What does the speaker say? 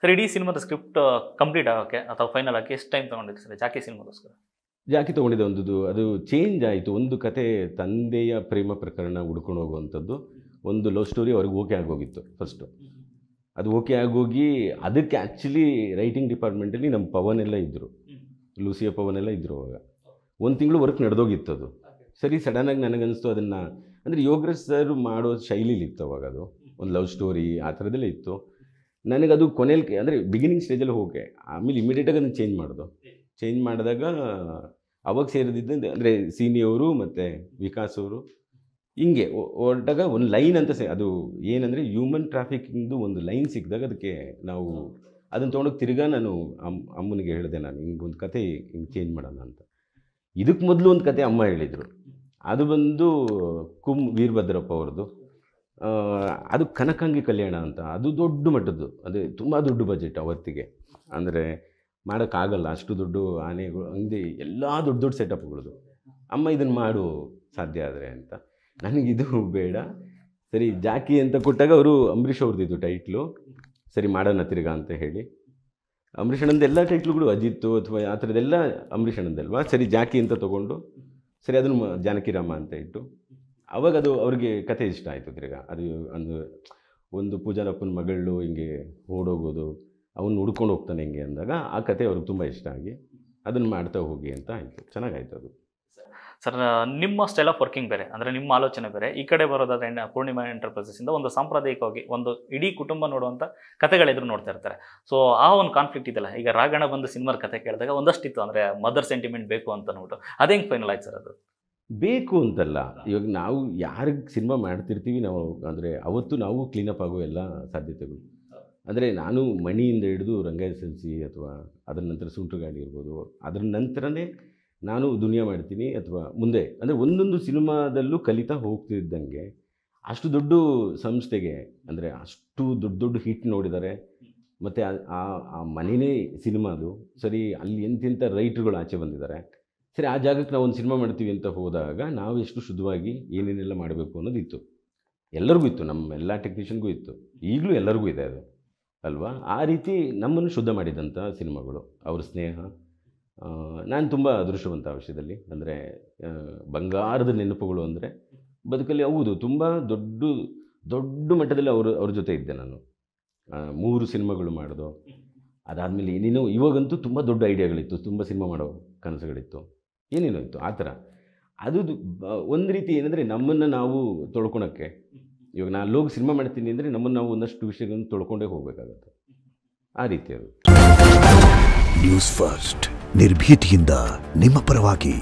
sir ಇಡೀ ಸಿನಿಮಾದ script complete ಆಗೋಕ್ಕೆ ಅಥವಾ ಫೈನಲ್ ಆಗಿ ಎಷ್ಟು ಟೈಮ್ ತೊಗೊಂಡಿದ್ರಿ ಸರ್ ಜಾಕಿ ಸಿನಿಮಾಗೋಸ್ಕರ ಜಾಕಿ ತೊಗೊಂಡಿದ್ದೆ ಒಂದು ಅದು ಚೇಂಜ್ ಆಯಿತು ಒಂದು ಕತೆ ತಂದೆಯ ಪ್ರೇಮ ಪ್ರಕರಣ ಹುಡ್ಕೊಂಡು ಹೋಗುವಂಥದ್ದು ಒಂದು ಲವ್ ಸ್ಟೋರಿ ಅವ್ರಿಗೆ ಓಕೆ ಆಗೋಗಿತ್ತು ಫಸ್ಟು ಅದು ಓಕೆ ಆಗೋಗಿ ಅದಕ್ಕೆ ಆ್ಯಕ್ಚುಲಿ ರೈಟಿಂಗ್ ಡಿಪಾರ್ಟ್ಮೆಂಟಲ್ಲಿ ನಮ್ಮ ಪವನೆಲ್ಲ ಇದ್ದರು ಲೂಸಿಯ ಪವನೆಲ್ಲ ಇದ್ದರು ಅವಾಗ ಒಂದು ತಿಂಗಳು ವರ್ಕ್ ನಡೆದೋಗಿತ್ತು ಅದು ಸರಿ ಸಡನ್ನಾಗಿ ನನಗನ್ನಿಸ್ತು ಅದನ್ನು ಅಂದರೆ ಯೋಗರಾಜ್ ಸರ್ ಮಾಡೋ ಇತ್ತು ಅವಾಗ ಅದು ಒಂದು ಲವ್ ಸ್ಟೋರಿ ಆ ಥರದಲ್ಲೇ ಇತ್ತು ನನಗೆ ಅದು ಕೊನೆಯಲ್ಲಿ ಅಂದರೆ ಬಿಗಿನಿಂಗ್ ಸ್ಟೇಜಲ್ಲಿ ಹೋಗಿ ಆಮೇಲೆ ಇಮಿಡಿಯೇಟಾಗಿ ಅದನ್ನು ಚೇಂಜ್ ಮಾಡೋದು ಚೇಂಜ್ ಮಾಡಿದಾಗ ಅವಾಗ ಸೇರಿದ್ದು ಅಂದರೆ ಸೀನಿಯವರು ಮತ್ತು ವಿಕಾಸ್ ಅವರು ಹಿಂಗೆ ಹೊರಟಾಗ ಒಂದು ಲೈನ್ ಅಂತ ಸೇ ಅದು ಏನಂದರೆ ಹ್ಯೂಮನ್ ಟ್ರಾಫಿಕಿಂಗ್ದು ಒಂದು ಲೈನ್ ಸಿಕ್ಕಿದಾಗ ಅದಕ್ಕೆ ನಾವು ಅದನ್ನು ತೊಗೊಂಡೋಗಿ ತಿರ್ಗಾ ನಾನು ಅಮ್ಮ ಅಮ್ಮನಿಗೆ ಹೇಳಿದೆ ನಾನು ಹಿಂಗೆ ಒಂದು ಕತೆ ಹಿಂಗೆ ಚೇಂಜ್ ಮಾಡೋಣ ಅಂತ ಇದಕ್ಕೆ ಮೊದಲು ಒಂದು ಕತೆ ಅಮ್ಮ ಹೇಳಿದರು ಅದು ಬಂದು ಕುಂ ವೀರಭದ್ರಪ್ಪ ಅವ್ರದ್ದು ಅದು ಕನಕಾಂಗಿ ಕಲ್ಯಾಣ ಅಂತ ಅದು ದೊಡ್ಡ ಮಟ್ಟದ್ದು ಅದೇ ತುಂಬ ದೊಡ್ಡ ಬಜೆಟ್ ಅವತ್ತಿಗೆ ಅಂದರೆ ಮಾಡೋಕ್ಕಾಗಲ್ಲ ಅಷ್ಟು ದೊಡ್ಡ ಆನೆಗಳು ಅಂಗಡಿ ಎಲ್ಲ ದೊಡ್ಡ ದೊಡ್ಡ ಸೆಟಪ್ಗಳದು ಅಮ್ಮ ಇದನ್ನು ಮಾಡು ಸಾಧ್ಯ ಆದರೆ ಅಂತ ನನಗಿದು ಬೇಡ ಸರಿ ಜಾಕಿ ಅಂತ ಕೊಟ್ಟಾಗ ಅವರು ಅಂಬರೀಷ್ ಅವ್ರದ್ದು ಟೈಟ್ಲು ಸರಿ ಮಾಡೋಣ ತಿರ್ಗಾ ಅಂತ ಹೇಳಿ ಅಂಬರೀಷ್ ಎಲ್ಲ ಟೈಟ್ಲುಗಳು ಅಜಿತ್ತು ಅಥವಾ ಆ ಥರದ್ದೆಲ್ಲ ಅಂಬರೀಷ್ ಸರಿ ಜಾಕಿ ಅಂತ ತೊಗೊಂಡು ಸರಿ ಅದನ್ನು ಜಾನಕಿರಾಮ ಅಂತ ಇಟ್ಟು ಅವಾಗ ಅದು ಅವ್ರಿಗೆ ಕತೆ ಇಷ್ಟ ಆಯಿತು ತಿರ್ಗ ಅದು ಒಂದು ಒಂದು ಪೂಜಾರಪ್ಪನ ಮಗಳು ಹಿಂಗೆ ಓಡೋಗೋದು ಅವನು ಹುಡ್ಕೊಂಡು ಹೋಗ್ತಾನೆ ಹಿಂಗೆ ಅಂದಾಗ ಆ ಕತೆ ಅವ್ರಿಗೆ ತುಂಬ ಇಷ್ಟ ಆಗಿ ಅದನ್ನು ಮಾಡ್ತಾ ಹೋಗಿ ಅಂತ ಆಯಿತು ಚೆನ್ನಾಗಾಯ್ತು ಅದು ಸರ್ ನಿಮ್ಮ ಸ್ಟೈಲ್ ಆಫ್ ವರ್ಕಿಂಗ್ ಬೇರೆ ಅಂದರೆ ನಿಮ್ಮ ಆಲೋಚನೆ ಬೇರೆ ಈ ಕಡೆ ಬರೋದಾದ್ರೆ ಪೂರ್ಣಿಮಾ ಎಂಟರ್ಪ್ರೈಸಸಿಂದ ಒಂದು ಸಾಂಪ್ರದಾಯಿಕವಾಗಿ ಒಂದು ಇಡೀ ಕುಟುಂಬ ನೋಡುವಂಥ ಕಥೆಗಳಿದ್ರು ನೋಡ್ತಾ ಇರ್ತಾರೆ ಸೊ ಆ ಒಂದು ಕಾನ್ಫ್ಲಿಕ್ಟ್ ಇದೆಯಲ್ಲ ಈಗ ರಾಗಣ ಬಂದು ಸಿನಿಮಾರ್ ಕತೆ ಕೇಳಿದಾಗ ಒಂದಷ್ಟಿತ್ತು ಅಂದರೆ ಮದರ್ ಸೆಂಟಿಮೆಂಟ್ ಬೇಕು ಅಂತ ಅದೇ ಅದೇಂಗೆ ಫೈನಲ್ ಆಯ್ತು ಸರ್ ಅದು ಬೇಕು ಅಂತಲ್ಲ ಇವಾಗ ನಾವು ಯಾರಿಗೆ ಸಿನಿಮಾ ಮಾಡ್ತಿರ್ತೀವಿ ನಾವು ಅಂದರೆ ಅವತ್ತು ನಾವು ಕ್ಲೀನಪ್ ಆಗೋ ಎಲ್ಲ ಸಾಧ್ಯತೆಗಳು ಅಂದರೆ ನಾನು ಮಣಿಯಿಂದ ಹಿಡಿದು ರಂಗ ಅಥವಾ ಅದರ ನಂತರ ಗಾಡಿ ಇರ್ಬೋದು ಅದರ ನಂತರನೇ ನಾನು ದುನಿಯಾ ಮಾಡ್ತೀನಿ ಅಥವಾ ಮುಂದೆ ಅಂದರೆ ಒಂದೊಂದು ಸಿನಿಮಾದಲ್ಲೂ ಕಲಿತಾ ಹೋಗ್ತಿದ್ದಂಗೆ ಅಷ್ಟು ದೊಡ್ಡ ಸಂಸ್ಥೆಗೆ ಅಂದರೆ ಅಷ್ಟು ದೊಡ್ಡ ದೊಡ್ಡ ಹಿಟ್ ನೋಡಿದ್ದಾರೆ ಮತ್ತು ಆ ಆ ಮನೆಯೇ ಸಿನಿಮಾದು ಸರಿ ಅಲ್ಲಿ ಎಂತೆಂಥ ರೈಟ್ರುಗಳು ಆಚೆ ಬಂದಿದ್ದಾರೆ ಸರಿ ಆ ಜಾಗಕ್ಕೆ ನಾವು ಒಂದು ಸಿನಿಮಾ ಮಾಡ್ತೀವಿ ಅಂತ ಹೋದಾಗ ನಾವು ಎಷ್ಟು ಶುದ್ಧವಾಗಿ ಏನೇನೆಲ್ಲ ಮಾಡಬೇಕು ಅನ್ನೋದಿತ್ತು ಎಲ್ಲರಿಗೂ ಇತ್ತು ನಮ್ಮ ಎಲ್ಲ ಟೆಕ್ನಿಷಿಯನ್ಗೂ ಇತ್ತು ಈಗಲೂ ಎಲ್ಲರಿಗೂ ಇದೆ ಅದು ಅಲ್ವಾ ಆ ರೀತಿ ನಮ್ಮನ್ನು ಶುದ್ಧ ಮಾಡಿದಂಥ ಸಿನಿಮಾಗಳು ಅವ್ರ ಸ್ನೇಹ ನಾನು ತುಂಬ ಅದೃಷ್ಟವಂತ ಆ ವಿಷಯದಲ್ಲಿ ಅಂದರೆ ಬಂಗಾರದ ನೆನಪುಗಳು ಅಂದರೆ ಬದುಕಲ್ಲಿ ಹೌದು ತುಂಬ ದೊಡ್ಡ ದೊಡ್ಡ ಮಟ್ಟದಲ್ಲಿ ಅವರು ಅವ್ರ ಜೊತೆ ಇದ್ದೆ ನಾನು ಮೂರು ಸಿನಿಮಾಗಳು ಮಾಡಿದೋ ಅದಾದಮೇಲೆ ಇನ್ನೇನು ಇವಾಗಂತೂ ತುಂಬ ದೊಡ್ಡ ಐಡಿಯಾಗಳಿತ್ತು ತುಂಬ ಸಿನಿಮಾ ಮಾಡೋ ಕನಸುಗಳಿತ್ತು ಏನೇನೋ ಆ ಥರ ಅದು ಒಂದು ರೀತಿ ಏನಂದರೆ ನಮ್ಮನ್ನು ನಾವು ತೊಳ್ಕೊಳಕ್ಕೆ ಇವಾಗ ನಾನು ಲೋಕ ಸಿನಿಮಾ ಮಾಡ್ತೀನಿ ಅಂದರೆ ನಮ್ಮನ್ನು ನಾವು ಒಂದಷ್ಟು ವಿಷಯಗಳನ್ನು ತೊಳ್ಕೊಂಡೇ ಹೋಗಬೇಕಾಗತ್ತೆ ಆ ರೀತಿ ಅದು ನ್ಯೂಸ್ ಫಸ್ಟ್ ನಿರ್ಭೀತಿಯಿಂದ ನಿಮ್ಮ ಪರವಾಗಿ